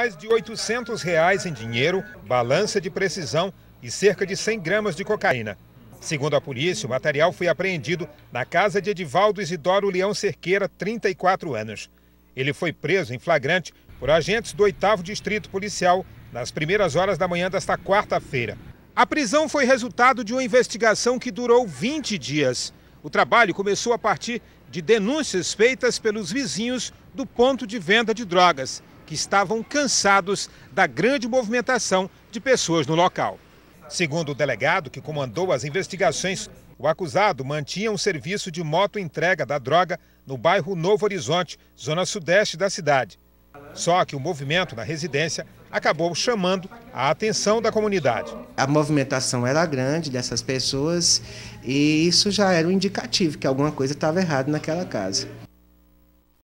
mais de 800 reais em dinheiro, balança de precisão e cerca de 100 gramas de cocaína. Segundo a polícia, o material foi apreendido na casa de Edivaldo Isidoro Leão Cerqueira, 34 anos. Ele foi preso em flagrante por agentes do 8 Distrito Policial nas primeiras horas da manhã desta quarta-feira. A prisão foi resultado de uma investigação que durou 20 dias. O trabalho começou a partir de denúncias feitas pelos vizinhos do ponto de venda de drogas, que estavam cansados da grande movimentação de pessoas no local. Segundo o delegado que comandou as investigações, o acusado mantinha um serviço de moto entrega da droga no bairro Novo Horizonte, zona sudeste da cidade. Só que o movimento na residência acabou chamando a atenção da comunidade. A movimentação era grande dessas pessoas e isso já era um indicativo que alguma coisa estava errada naquela casa.